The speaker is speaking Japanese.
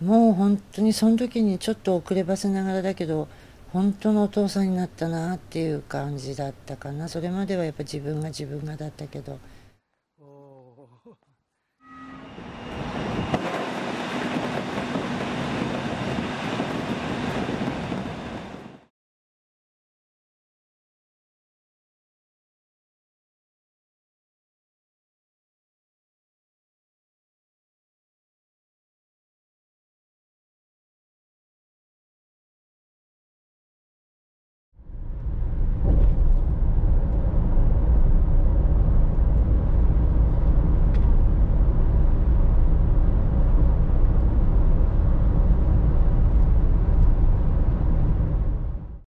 もう本当にその時にちょっと遅ればせながらだけど本当のお父さんになったなっていう感じだったかなそれまではやっぱ自分が自分がだったけど。